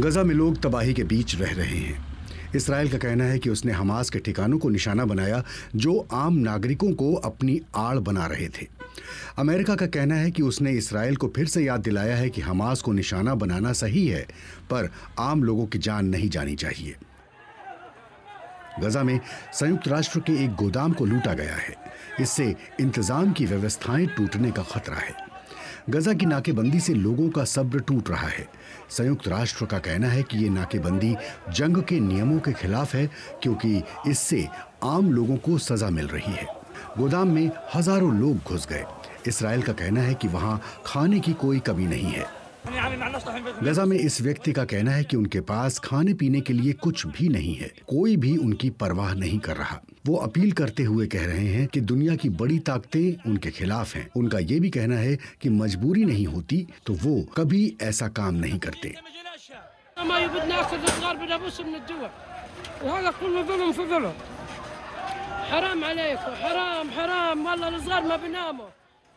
गजा में लोग तबाही के बीच रह रहे हैं इसराइल का कहना है कि उसने हमास के ठिकानों को निशाना बनाया जो आम नागरिकों को अपनी आड़ बना रहे थे अमेरिका का कहना है कि उसने इसराइल को फिर से याद दिलाया है कि हमास को निशाना बनाना सही है पर आम लोगों की जान नहीं जानी चाहिए गजा में संयुक्त राष्ट्र के एक गोदाम को लूटा गया है इससे इंतजाम की व्यवस्थाएं टूटने का खतरा है गजा की नाकेबंदी से लोगों का सब्र टूट रहा है संयुक्त राष्ट्र का कहना है कि ये नाकेबंदी जंग के नियमों के खिलाफ है क्योंकि इससे आम लोगों को सजा मिल रही है गोदाम में हजारों लोग घुस गए इसराइल का कहना है कि वहाँ खाने की कोई कमी नहीं है गजा में इस व्यक्ति का कहना है कि उनके पास खाने पीने के लिए कुछ भी नहीं है कोई भी उनकी परवाह नहीं कर रहा वो अपील करते हुए कह रहे हैं कि दुनिया की बड़ी ताकतें उनके खिलाफ हैं। उनका ये भी कहना है कि मजबूरी नहीं होती तो वो कभी ऐसा काम नहीं करते حرام عليكم حرام حرام والله الصغار ما بيناموا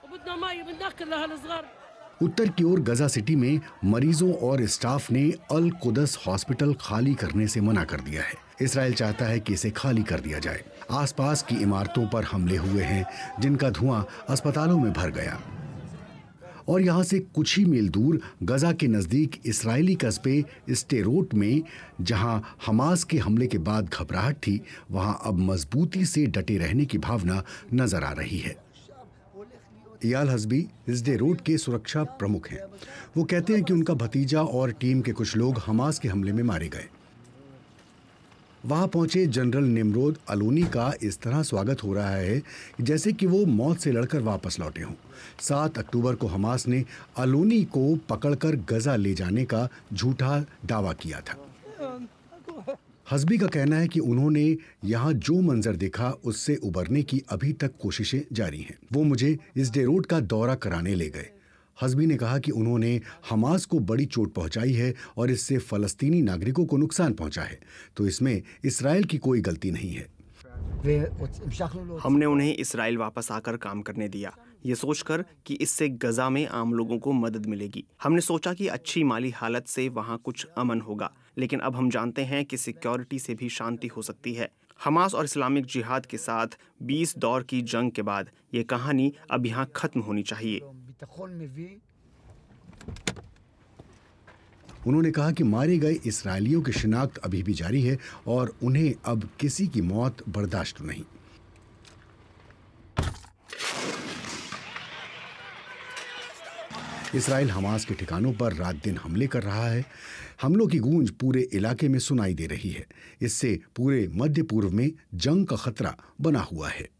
وبدنا مي لها الصغار उत्तर की ओर गजा सिटी में मरीजों और स्टाफ ने अल कुदस हॉस्पिटल खाली करने से मना कर दिया है इसराइल चाहता है कि इसे खाली कर दिया जाए आसपास की इमारतों पर हमले हुए हैं जिनका धुआं अस्पतालों में भर गया और यहाँ से कुछ ही मील दूर गजा के नज़दीक इसराइली कस्बे स्टेरोट में जहाँ हमास के हमले के बाद घबराहट थी वहाँ अब मजबूती से डटे रहने की भावना नज़र आ रही है इयाल हजबी हिजडे रोड के सुरक्षा प्रमुख हैं वो कहते हैं कि उनका भतीजा और टीम के कुछ लोग हमास के हमले में मारे गए वहाँ पहुँचे जनरल निमरोद अलोनी का इस तरह स्वागत हो रहा है जैसे कि वो मौत से लड़कर वापस लौटे हों सात अक्टूबर को हमास ने अलोनी को पकड़कर गजा ले जाने का झूठा दावा किया था हजबी का कहना है कि उन्होंने यहाँ जो मंजर देखा उससे उबरने की अभी तक कोशिशें जारी हैं वो मुझे इस डे रोड का दौरा कराने ले गए हजबी ने कहा कि उन्होंने हमास को बड़ी चोट पहुंचाई है और इससे फ़लस्तीनी नागरिकों को नुकसान पहुंचा है तो इसमें इसराइल की कोई गलती नहीं है हमने उन्हें इसराइल वापस आकर काम करने दिया ये सोचकर कि इससे गजा में आम लोगों को मदद मिलेगी हमने सोचा कि अच्छी माली हालत से वहाँ कुछ अमन होगा लेकिन अब हम जानते हैं कि सिक्योरिटी से भी शांति हो सकती है हमास और इस्लामिक जिहाद के साथ 20 दौर की जंग के बाद ये कहानी अब यहाँ खत्म होनी चाहिए उन्होंने कहा कि मारे गए इसराइलियों की शिनाख्त अभी भी जारी है और उन्हें अब किसी की मौत बर्दाश्त नहीं इसराइल हमास के ठिकानों पर रात दिन हमले कर रहा है हमलों की गूंज पूरे इलाके में सुनाई दे रही है इससे पूरे मध्य पूर्व में जंग का खतरा बना हुआ है